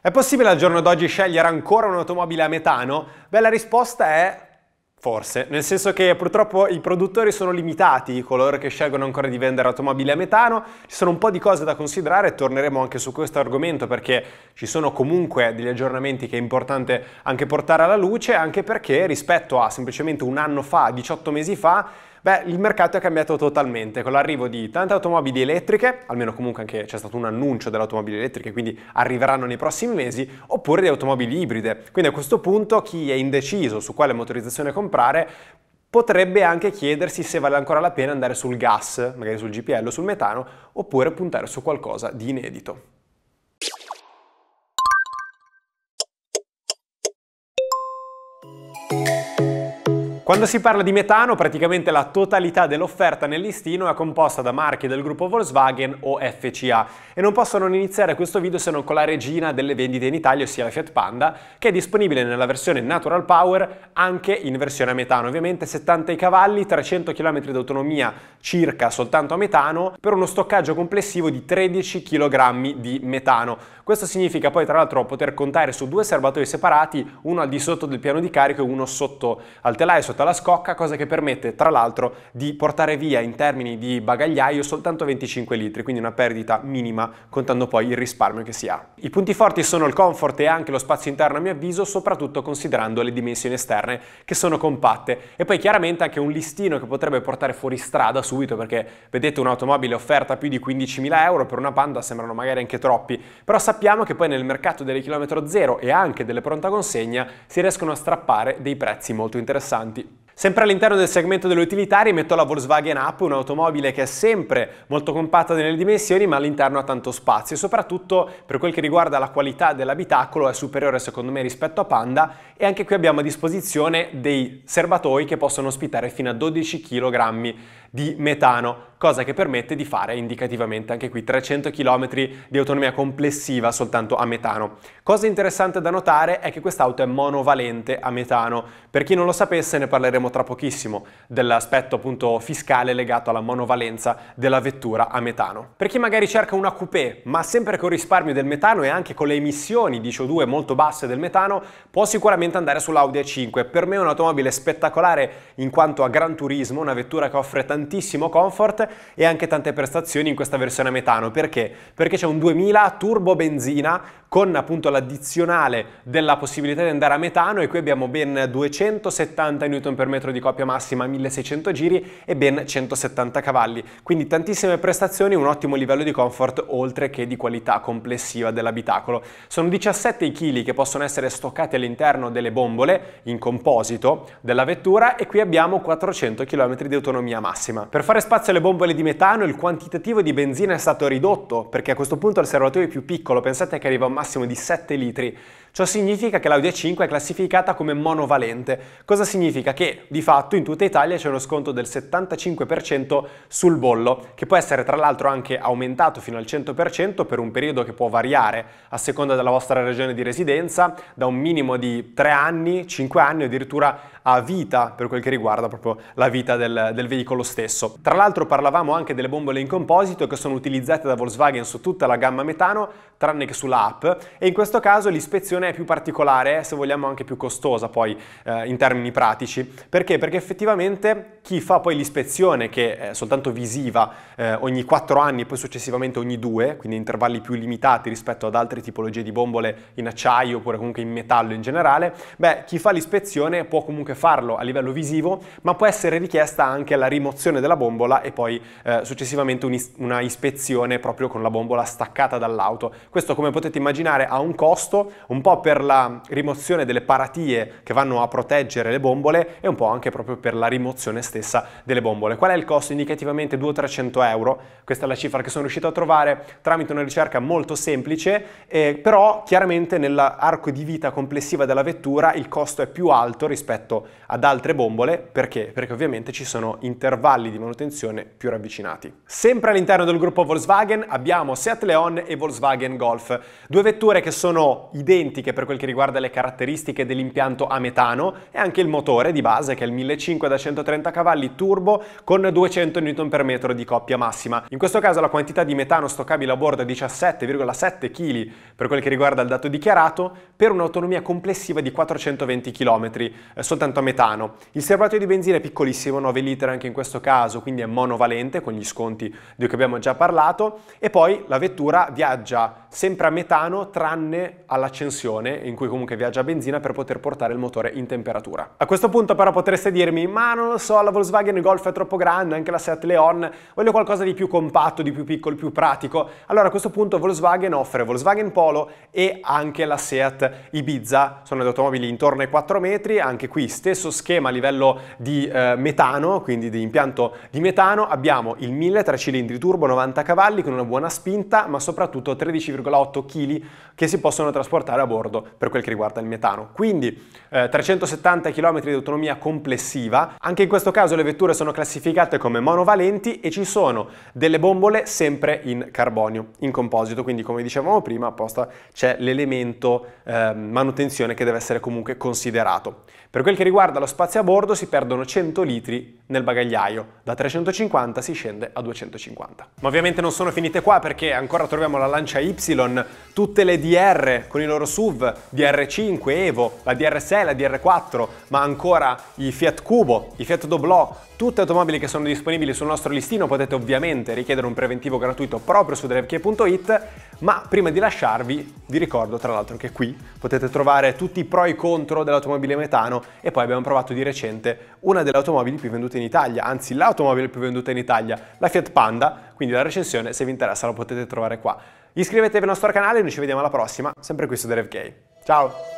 È possibile al giorno d'oggi scegliere ancora un'automobile a metano? Beh, la risposta è Forse, nel senso che purtroppo i produttori sono limitati, coloro che scelgono ancora di vendere automobili a metano, ci sono un po' di cose da considerare torneremo anche su questo argomento perché ci sono comunque degli aggiornamenti che è importante anche portare alla luce, anche perché rispetto a semplicemente un anno fa, 18 mesi fa, Beh, il mercato è cambiato totalmente con l'arrivo di tante automobili elettriche, almeno comunque anche c'è stato un annuncio delle automobili elettriche, quindi arriveranno nei prossimi mesi, oppure di automobili ibride. Quindi a questo punto chi è indeciso su quale motorizzazione comprare potrebbe anche chiedersi se vale ancora la pena andare sul gas, magari sul GPL o sul metano, oppure puntare su qualcosa di inedito. Quando si parla di metano, praticamente la totalità dell'offerta nel listino è composta da marchi del gruppo Volkswagen o FCA e non posso non iniziare questo video se non con la regina delle vendite in Italia, ossia la Fiat Panda, che è disponibile nella versione Natural Power anche in versione a metano, ovviamente 70 cavalli, 300 km di autonomia circa soltanto a metano per uno stoccaggio complessivo di 13 kg di metano. Questo significa poi tra l'altro poter contare su due serbatoi separati, uno al di sotto del piano di carico e uno sotto al telaio lasciato alla scocca, cosa che permette tra l'altro di portare via in termini di bagagliaio soltanto 25 litri, quindi una perdita minima contando poi il risparmio che si ha. I punti forti sono il comfort e anche lo spazio interno a mio avviso, soprattutto considerando le dimensioni esterne che sono compatte e poi chiaramente anche un listino che potrebbe portare fuori strada subito perché vedete un'automobile offerta più di 15.000 euro per una Panda sembrano magari anche troppi, però sappiamo che poi nel mercato delle chilometro zero e anche delle pronta consegna si riescono a strappare dei prezzi molto interessanti. Sempre all'interno del segmento delle utilitarie metto la Volkswagen Up, un'automobile che è sempre molto compatta nelle dimensioni ma all'interno ha tanto spazio e soprattutto per quel che riguarda la qualità dell'abitacolo è superiore secondo me rispetto a Panda e anche qui abbiamo a disposizione dei serbatoi che possono ospitare fino a 12 kg di metano cosa che permette di fare indicativamente anche qui 300 km di autonomia complessiva soltanto a metano. Cosa interessante da notare è che quest'auto è monovalente a metano. Per chi non lo sapesse ne parleremo tra pochissimo dell'aspetto appunto fiscale legato alla monovalenza della vettura a metano. Per chi magari cerca una coupé, ma sempre con risparmio del metano e anche con le emissioni di CO2 molto basse del metano, può sicuramente andare sull'Audi A5. Per me è un'automobile spettacolare in quanto a gran turismo, una vettura che offre tantissimo comfort e anche tante prestazioni in questa versione a metano. Perché? Perché c'è un 2000 turbo benzina con appunto l'addizionale della possibilità di andare a metano e qui abbiamo ben 270 Nm di coppia massima, 1600 giri e ben 170 cavalli. Quindi tantissime prestazioni, un ottimo livello di comfort oltre che di qualità complessiva dell'abitacolo. Sono 17 i chili che possono essere stoccati all'interno delle bombole in composito della vettura e qui abbiamo 400 km di autonomia massima. Per fare spazio alle bombole bombole di metano il quantitativo di benzina è stato ridotto, perché a questo punto il serbatoio è più piccolo, pensate che arriva a un massimo di 7 litri. Ciò significa che l'Audi A5 è classificata come monovalente, cosa significa che di fatto in tutta Italia c'è uno sconto del 75% sul bollo, che può essere tra l'altro anche aumentato fino al 100% per un periodo che può variare a seconda della vostra regione di residenza, da un minimo di 3 anni, 5 anni o addirittura a vita per quel che riguarda proprio la vita del, del veicolo stesso. Tra l'altro parlavamo anche delle bombole in composito che sono utilizzate da Volkswagen su tutta la gamma metano, tranne che sulla app, e in questo caso l'ispezione è più particolare, se vogliamo anche più costosa poi eh, in termini pratici. Perché? Perché effettivamente chi fa poi l'ispezione, che è soltanto visiva eh, ogni 4 anni e poi successivamente ogni 2, quindi intervalli più limitati rispetto ad altre tipologie di bombole in acciaio oppure comunque in metallo in generale, beh, chi fa l'ispezione può comunque farlo a livello visivo, ma può essere richiesta anche la rimozione della bombola e poi eh, successivamente un'is- una ispezione proprio con la bombola staccata dall'auto. Questo come potete immaginare ha un costo un po' po' per la rimozione delle paratie che vanno a proteggere le bombole e un po' anche proprio per la rimozione stessa delle bombole. Qual è il costo? Indicativamente 200-300 euro, questa è la cifra che sono riuscito a trovare tramite una ricerca molto semplice, eh, però chiaramente nell'arco di vita complessiva della vettura il costo è più alto rispetto ad altre bombole, perché? Perché ovviamente ci sono intervalli di manutenzione più ravvicinati. Sempre all'interno del gruppo Volkswagen abbiamo Seat Leon e Volkswagen Golf, due vetture che sono identiche critiche per quel che riguarda le caratteristiche dell'impianto a metano e anche il motore di base che è il 1500 da 130 cavalli turbo con 200 Nm di coppia massima. In questo caso la quantità di metano stoccabile a bordo è 17,7 kg per quel che riguarda il dato dichiarato per un'autonomia complessiva di 420 km eh, soltanto a metano. Il serbatoio di benzina è piccolissimo, 9 litri anche in questo caso, quindi è monovalente con gli sconti di cui abbiamo già parlato e poi la vettura viaggia sempre a metano tranne all'accensione compressione in cui comunque viaggia benzina per poter portare il motore in temperatura. A questo punto però potreste dirmi ma non lo so la Volkswagen Golf è troppo grande, anche la Seat Leon, voglio qualcosa di più compatto, di più piccolo, più pratico. Allora a questo punto Volkswagen offre Volkswagen Polo e anche la Seat Ibiza, sono le automobili intorno ai 4 metri, anche qui stesso schema a livello di eh, metano, quindi di impianto di metano, abbiamo il 1000 3 cilindri turbo 90 cavalli con una buona spinta ma soprattutto 13,8 kg che si possono trasportare a bordo lordo per quel che riguarda il metano. Quindi eh, 370 km di autonomia complessiva. Anche in questo caso le vetture sono classificate come monovalenti e ci sono delle bombole sempre in carbonio, in composito, quindi come dicevamo prima apposta c'è l'elemento eh, manutenzione che deve essere comunque considerato. Per quel che riguarda lo spazio a bordo si perdono 100 litri nel bagagliaio, da 350 si scende a 250. Ma ovviamente non sono finite qua perché ancora troviamo la lancia Y tutte le DR con i loro SUV, DR5, Evo, la DR6, la DR4, ma ancora i Fiat Cubo, i Fiat Doblò, tutte automobili che sono disponibili sul nostro listino, potete ovviamente richiedere un preventivo gratuito proprio su drevkey.it, ma prima di lasciarvi vi ricordo tra l'altro che qui potete trovare tutti i pro e i contro dell'automobile metano e poi abbiamo provato di recente una delle automobili più vendute in Italia, anzi l'automobile più venduta in Italia, la Fiat Panda, quindi la recensione, se vi interessa, la potete trovare qua. Iscrivetevi al nostro canale e noi ci vediamo alla prossima, sempre qui su Gay. Ciao!